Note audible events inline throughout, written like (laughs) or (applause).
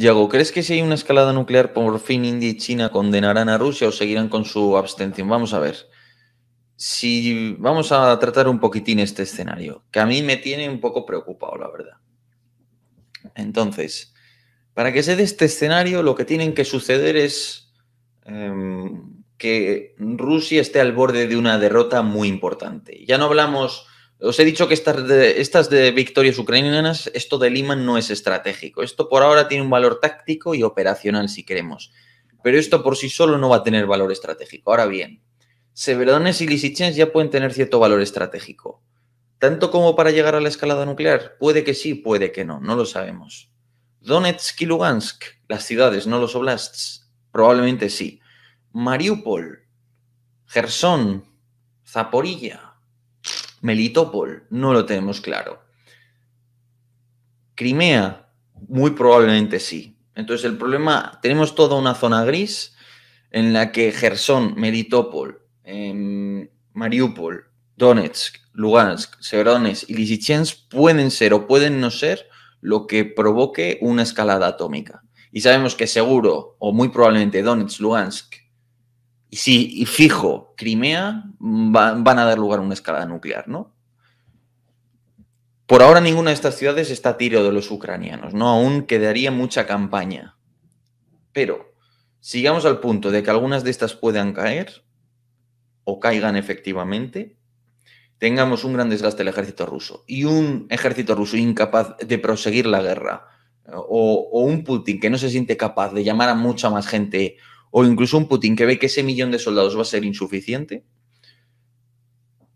Yago, ¿crees que si hay una escalada nuclear, por fin India y China condenarán a Rusia o seguirán con su abstención? Vamos a ver. Si vamos a tratar un poquitín este escenario, que a mí me tiene un poco preocupado, la verdad. Entonces, para que se dé este escenario, lo que tienen que suceder es em, que Rusia esté al borde de una derrota muy importante. Ya no hablamos os he dicho que estas de, victorias ucranianas, esto de Lima no es estratégico. Esto por ahora tiene un valor táctico y operacional, si queremos. Pero esto por sí solo no va a tener valor estratégico. Ahora bien, Severones y Lisichens ya pueden tener cierto valor estratégico. ¿Tanto como para llegar a la escalada nuclear? Puede que sí, puede que no, no lo sabemos. Donetsk y Lugansk, las ciudades, no los oblasts, probablemente sí. Mariupol, Gerson, Zaporilla, Melitopol, no lo tenemos claro. Crimea, muy probablemente sí. Entonces el problema, tenemos toda una zona gris en la que Gerson, Melitopol, em, Mariupol, Donetsk, Lugansk, Severones y Lisichens pueden ser o pueden no ser lo que provoque una escalada atómica. Y sabemos que seguro o muy probablemente Donetsk, Lugansk y si y fijo Crimea, van a dar lugar a una escalada nuclear, ¿no? Por ahora ninguna de estas ciudades está a tiro de los ucranianos, ¿no? Aún quedaría mucha campaña. Pero sigamos al punto de que algunas de estas puedan caer o caigan efectivamente, tengamos un gran desgaste del ejército ruso y un ejército ruso incapaz de proseguir la guerra o, o un Putin que no se siente capaz de llamar a mucha más gente o incluso un Putin que ve que ese millón de soldados va a ser insuficiente,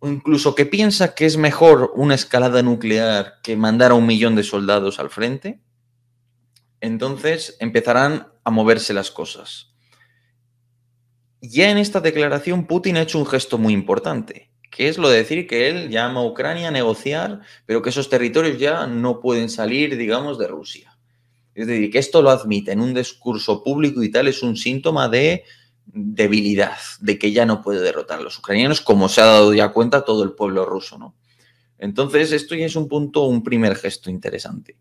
o incluso que piensa que es mejor una escalada nuclear que mandar a un millón de soldados al frente, entonces empezarán a moverse las cosas. Ya en esta declaración Putin ha hecho un gesto muy importante, que es lo de decir que él llama a Ucrania a negociar, pero que esos territorios ya no pueden salir, digamos, de Rusia. Es decir, que esto lo admite en un discurso público y tal es un síntoma de debilidad, de que ya no puede derrotar a los ucranianos, como se ha dado ya cuenta todo el pueblo ruso, ¿no? Entonces, esto ya es un punto, un primer gesto interesante.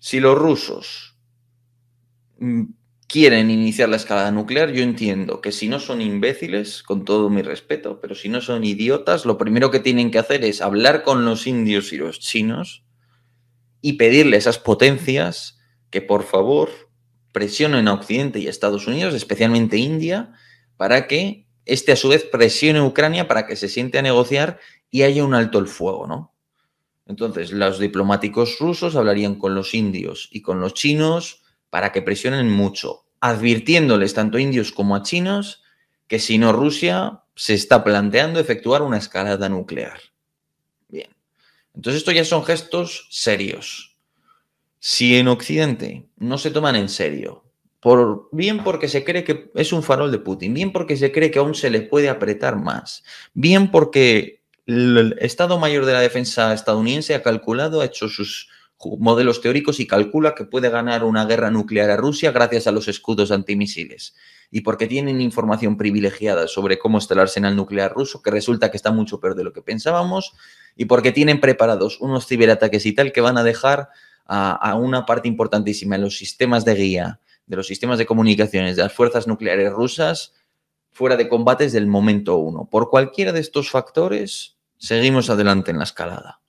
Si los rusos mm, quieren iniciar la escalada nuclear, yo entiendo que si no son imbéciles, con todo mi respeto, pero si no son idiotas, lo primero que tienen que hacer es hablar con los indios y los chinos y pedirle a esas potencias que por favor presionen a Occidente y a Estados Unidos, especialmente India, para que este a su vez presione a Ucrania para que se siente a negociar y haya un alto el fuego, ¿no? Entonces, los diplomáticos rusos hablarían con los indios y con los chinos para que presionen mucho, advirtiéndoles tanto a indios como a chinos que si no Rusia se está planteando efectuar una escalada nuclear. Entonces, esto ya son gestos serios. Si en Occidente no se toman en serio, por, bien porque se cree que es un farol de Putin, bien porque se cree que aún se les puede apretar más, bien porque el Estado Mayor de la Defensa estadounidense ha calculado, ha hecho sus modelos teóricos y calcula que puede ganar una guerra nuclear a Rusia gracias a los escudos antimisiles y porque tienen información privilegiada sobre cómo está el arsenal nuclear ruso, que resulta que está mucho peor de lo que pensábamos, y porque tienen preparados unos ciberataques y tal que van a dejar a, una parte importantísima de los sistemas de guía, de los sistemas de comunicaciones de las fuerzas nucleares rusas fuera de combates del momento uno. Por cualquiera de estos factores, seguimos adelante en la escalada.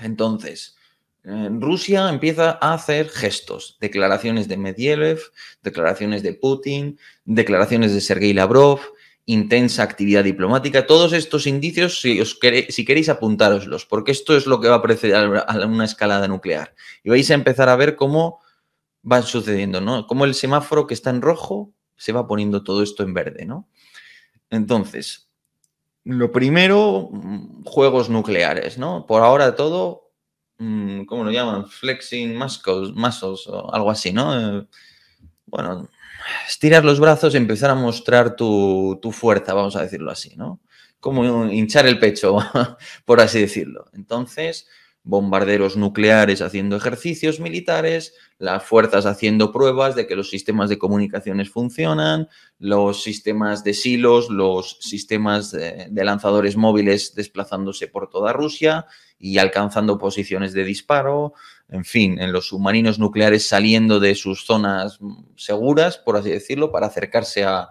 Entonces, Rusia empieza a hacer gestos, declaraciones de Medvedev, declaraciones de Putin, declaraciones de Sergei Lavrov, intensa actividad diplomática. Todos estos indicios, si, queréis, si queréis apuntároslos, porque esto es lo que va a preceder a una escalada nuclear. Y vais a empezar a ver cómo van sucediendo, ¿no? Cómo el semáforo que está en rojo se va poniendo todo esto en verde, ¿no? Entonces, lo primero, mm, juegos nucleares, ¿no? Por ahora todo Mm, ¿cómo lo llaman? Flexing muscles, muscles o algo así, ¿no? Eh, bueno, estirar los brazos y empezar a mostrar tu, tu fuerza, vamos a decirlo así, ¿no? Como hinchar el pecho, (laughs) por así decirlo. Entonces, bombarderos nucleares haciendo ejercicios militares, las fuerzas haciendo pruebas de que los sistemas de comunicaciones funcionan, los sistemas de silos, los sistemas de lanzadores móviles desplazándose por toda Rusia y alcanzando posiciones de disparo, en fin, en los submarinos nucleares saliendo de sus zonas seguras, por así decirlo, para acercarse a,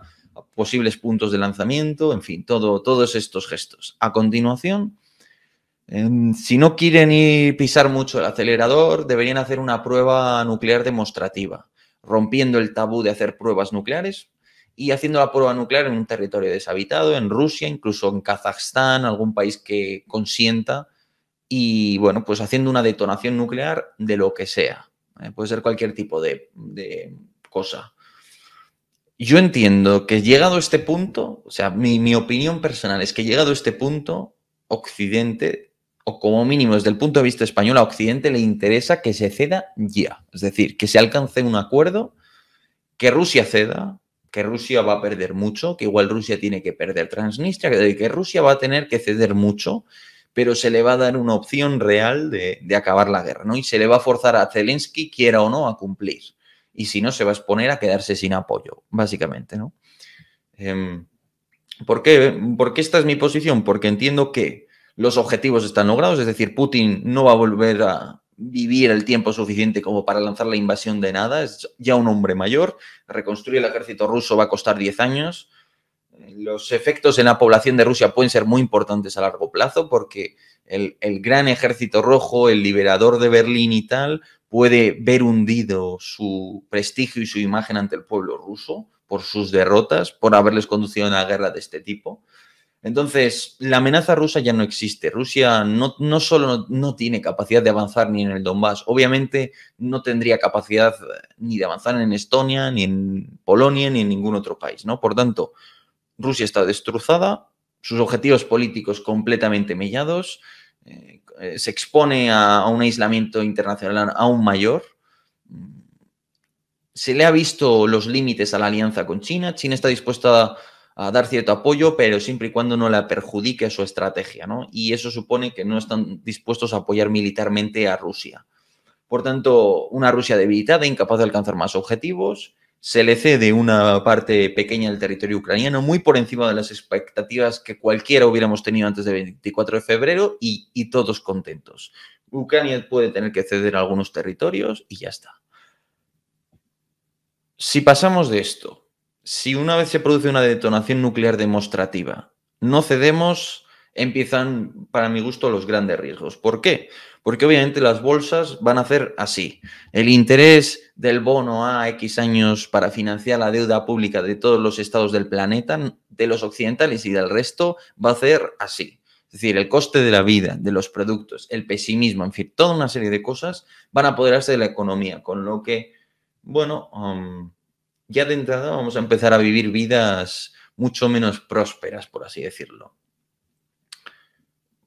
posibles puntos de lanzamiento, en fin, todo, todos estos gestos. A continuación, si no quieren pisar mucho el acelerador, deberían hacer una prueba nuclear demostrativa, rompiendo el tabú de hacer pruebas nucleares y haciendo la prueba nuclear en un territorio deshabitado, en Rusia, incluso en Kazajstán, algún país que consienta, y bueno, pues haciendo una detonación nuclear de lo que sea. ¿eh? Puede ser cualquier tipo de, cosa. Yo entiendo que llegado a este punto, o sea, mi, mi opinión personal es que llegado a este punto, Occidente como mínimo desde el punto de vista español, a Occidente le interesa que se ceda ya. Es decir, que se alcance un acuerdo, que Rusia ceda, que Rusia va a perder mucho, que igual Rusia tiene que perder Transnistria, que Rusia va a tener que ceder mucho, pero se le va a dar una opción real de, acabar la guerra, ¿no? Y se le va a forzar a Zelensky, quiera o no, a cumplir. Y si no, se va a exponer a quedarse sin apoyo, básicamente, ¿no? Em, ¿por, qué? ¿Por qué esta es mi posición? Porque entiendo que los objetivos están logrados, es decir, Putin no va a volver a vivir el tiempo suficiente como para lanzar la invasión de nada, es ya un hombre mayor, reconstruir el ejército ruso va a costar 10 años, los efectos en la población de Rusia pueden ser muy importantes a largo plazo porque el, gran ejército rojo, el liberador de Berlín y tal, puede ver hundido su prestigio y su imagen ante el pueblo ruso por sus derrotas, por haberles conducido a una guerra de este tipo. Entonces, la amenaza rusa ya no existe. Rusia no, solo no, tiene capacidad de avanzar ni en el Donbass, obviamente no tendría capacidad eh, ni de avanzar en Estonia, ni en Polonia, ni en ningún otro país, ¿no? Por tanto, Rusia está destrozada, sus objetivos políticos completamente mellados, eh, eh, se expone a, a un aislamiento internacional aún mayor, mm, se le ha visto los límites a la alianza con China, China está dispuesta a a dar cierto apoyo, pero siempre y cuando no la perjudique su estrategia, ¿no? Y eso supone que no están dispuestos a apoyar militarmente a Rusia. Por tanto, una Rusia debilitada, incapaz de alcanzar más objetivos, se le cede una parte pequeña del territorio ucraniano muy por encima de las expectativas que cualquiera hubiéramos tenido antes del 24 de febrero y, y todos contentos. Ucrania puede tener que ceder algunos territorios y ya está. Si pasamos de esto si una vez se produce una detonación nuclear demostrativa, no cedemos, empiezan, para mi gusto, los grandes riesgos. ¿Por qué? Porque obviamente las bolsas van a hacer así. El interés del bono a X años para financiar la deuda pública de todos los estados del planeta, de los occidentales y del resto, va a hacer así. Es decir, el coste de la vida, de los productos, el pesimismo, en fin, toda una serie de cosas van a apoderarse de la economía, con lo que, bueno, ya de entrada vamos a empezar a vivir vidas mucho menos prósperas, por así decirlo.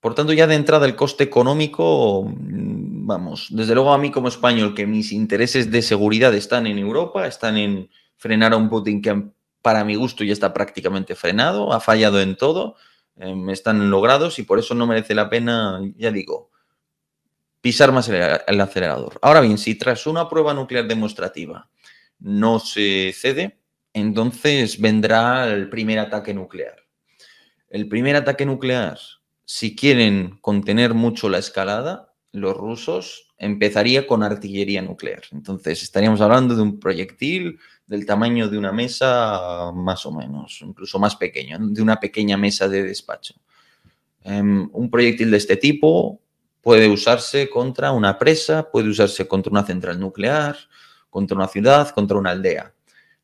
Por tanto, ya de entrada el coste económico, mm, vamos, desde luego a mí como español, que mis intereses de seguridad están en Europa, están en frenar a un Putin que para mi gusto ya está prácticamente frenado, ha fallado en todo, em, están logrados y por eso no merece la pena, ya digo, pisar más el acelerador. Ahora bien, si tras una prueba nuclear demostrativa no se cede, entonces vendrá el primer ataque nuclear. El primer ataque nuclear, si quieren contener mucho la escalada, los rusos empezaría con artillería nuclear. Entonces estaríamos hablando de un proyectil del tamaño de una mesa más o menos, incluso más pequeño, de una pequeña mesa de despacho. Em, un proyectil de este tipo puede usarse contra una presa, puede usarse contra una central nuclear, contra una ciudad, contra una aldea.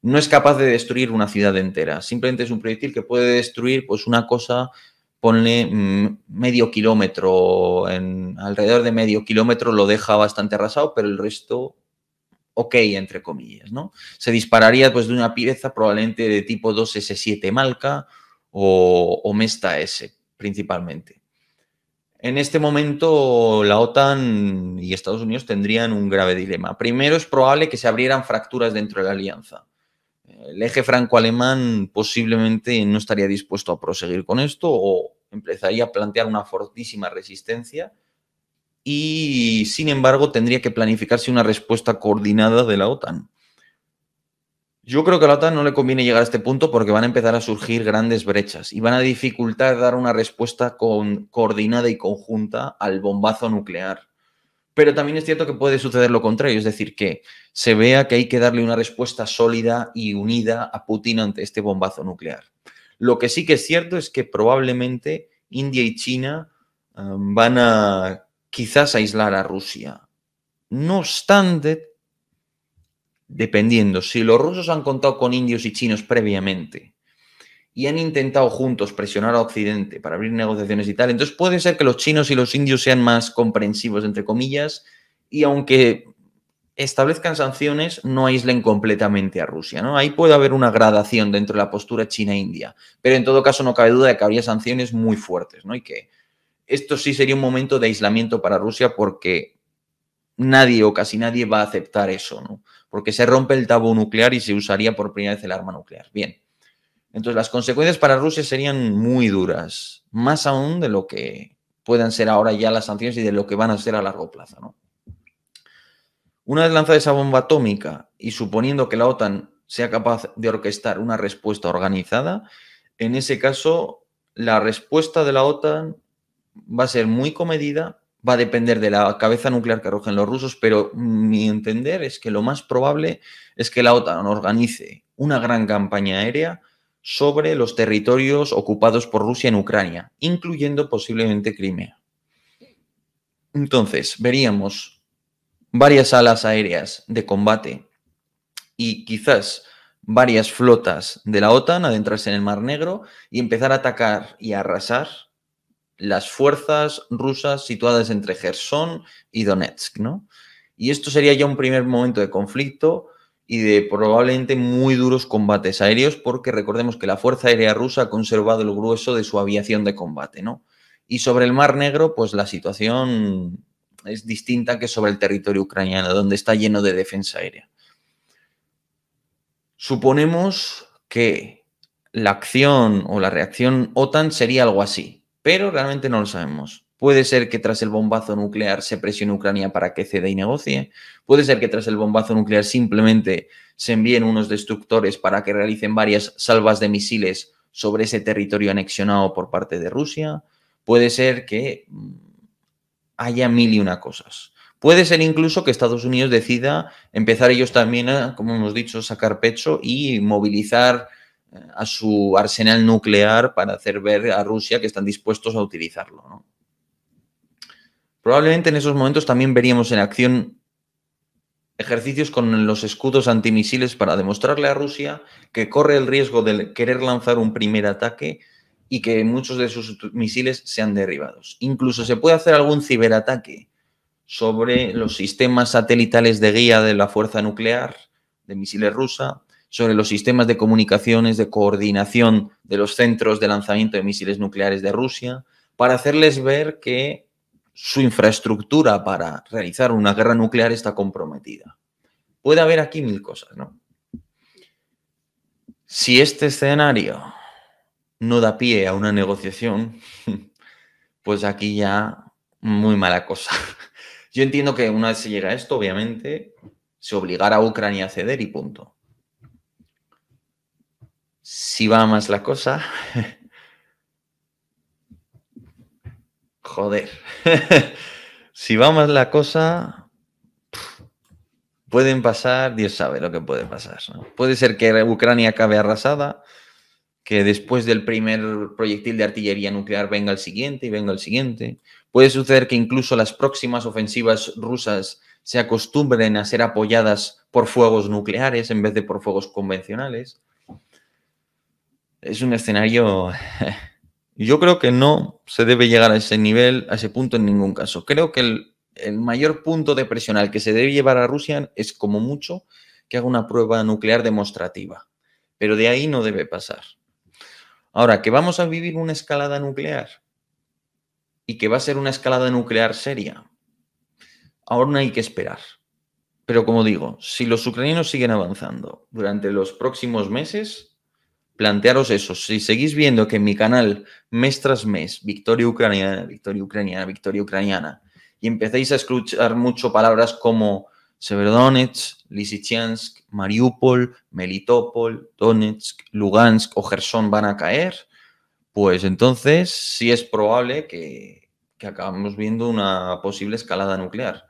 No es capaz de destruir una ciudad entera. Simplemente es un proyectil que puede destruir pues, una cosa, ponle mm, medio kilómetro, en, alrededor de medio kilómetro lo deja bastante arrasado, pero el resto ok, entre comillas, ¿no? Se dispararía pues de una pieza probablemente de tipo 2S7 Malca o, o Mesta S principalmente. En este momento, la OTAN y Estados Unidos tendrían un grave dilema. Primero, es probable que se abrieran fracturas dentro de la alianza. El eje franco-alemán posiblemente no estaría dispuesto a proseguir con esto o empezaría a plantear una fortísima resistencia y, sin embargo, tendría que planificarse una respuesta coordinada de la OTAN. Yo creo que a la OTAN no le conviene llegar a este punto porque van a empezar a surgir grandes brechas y van a dificultar dar una respuesta coordinada y conjunta al bombazo nuclear. Pero también es cierto que puede suceder lo contrario, es decir, que se vea que hay que darle una respuesta sólida y unida a Putin ante este bombazo nuclear. Lo que sí que es cierto es que probablemente India y China eh, van a quizás aislar a Rusia. No obstante, dependiendo si los rusos han contado con indios y chinos previamente y han intentado juntos presionar a Occidente para abrir negociaciones y tal, entonces puede ser que los chinos y los indios sean más comprensivos, entre comillas, y aunque establezcan sanciones, no aíslen completamente a Rusia. ¿no? Ahí puede haber una gradación dentro de la postura China-India, e pero en todo caso no cabe duda de que habría sanciones muy fuertes ¿no? y que esto sí sería un momento de aislamiento para Rusia porque nadie o casi nadie va a aceptar eso, ¿no? Porque se rompe el tabú nuclear y se usaría por primera vez el arma nuclear. Bien. Entonces, las consecuencias para Rusia serían muy duras, más aún de lo que puedan ser ahora ya las sanciones y de lo que van a ser a largo plazo, Una vez lanzada esa bomba atómica y suponiendo que la OTAN sea capaz de orquestar una respuesta organizada, en ese caso la respuesta de la OTAN va a ser muy comedida, va a depender de la cabeza nuclear que arrojen los rusos, pero mi entender es que lo más probable es que la OTAN organice una gran campaña aérea sobre los territorios ocupados por Rusia en Ucrania, incluyendo posiblemente Crimea. Entonces, veríamos varias alas aéreas de combate y quizás varias flotas de la OTAN adentrarse en el Mar Negro y empezar a atacar y arrasar las fuerzas rusas situadas entre Gerson y Donetsk, ¿no? Y esto sería ya un primer momento de conflicto y de probablemente muy duros combates aéreos, porque recordemos que la Fuerza Aérea Rusa ha conservado el grueso de su aviación de combate, ¿no? Y sobre el Mar Negro, pues la situación es distinta que sobre el territorio ucraniano, donde está lleno de defensa aérea. Suponemos que la acción o la reacción OTAN sería algo así pero realmente no lo sabemos. Puede ser que tras el bombazo nuclear se presione Ucrania para que cede y negocie. Puede ser que tras el bombazo nuclear simplemente se envíen unos destructores para que realicen varias salvas de misiles sobre ese territorio anexionado por parte de Rusia. Puede ser que mm, haya mil y una cosas. Puede ser incluso que Estados Unidos decida empezar ellos también a, como hemos dicho, sacar pecho y movilizar a su arsenal nuclear para hacer ver a Rusia que están dispuestos a utilizarlo. Probablemente en esos momentos también veríamos en acción ejercicios con los escudos antimisiles para demostrarle a Rusia que corre el riesgo de querer lanzar un primer ataque y que muchos de sus misiles sean derribados. Incluso se puede hacer algún ciberataque sobre los sistemas satelitales de guía de la fuerza nuclear de misiles rusa sobre los sistemas de comunicaciones de coordinación de los centros de lanzamiento de misiles nucleares de Rusia, para hacerles ver que su infraestructura para realizar una guerra nuclear está comprometida. Puede haber aquí mil cosas, ¿no? Si este escenario no da pie a una negociación, (laughs) pues aquí ya muy mala cosa. (laughs) Yo entiendo que una vez se llega a esto, obviamente, se obligará a Ucrania a ceder y punto si va más la cosa. Joder. (laughs) si va más la cosa, pueden pasar, Dios sabe lo que puede pasar. Puede ser que Ucrania acabe arrasada, que después del primer proyectil de artillería nuclear venga el siguiente y venga el siguiente. Puede suceder que incluso las próximas ofensivas rusas se acostumbren a ser apoyadas por fuegos nucleares en vez de por fuegos convencionales es un escenario... (laughs) Yo creo que no se debe llegar a ese nivel, a ese punto en ningún caso. Creo que el, mayor punto de presión al que se debe llevar a Rusia es como mucho que haga una prueba nuclear demostrativa. Pero de ahí no debe pasar. Ahora, que vamos a vivir una escalada nuclear y que va a ser una escalada nuclear seria, ahora no hay que esperar. Pero como digo, si los ucranianos siguen avanzando durante los próximos meses, plantearos eso. Si seguís viendo que en mi canal, mes tras mes, victoria ucraniana, victoria ucraniana, victoria ucraniana, y empecéis a escuchar mucho palabras como Severodonetsk, Lisichansk, Mariupol, Melitopol, Donetsk, Lugansk o Gerson van a caer, pues entonces sí es probable que, que acabamos viendo una posible escalada nuclear.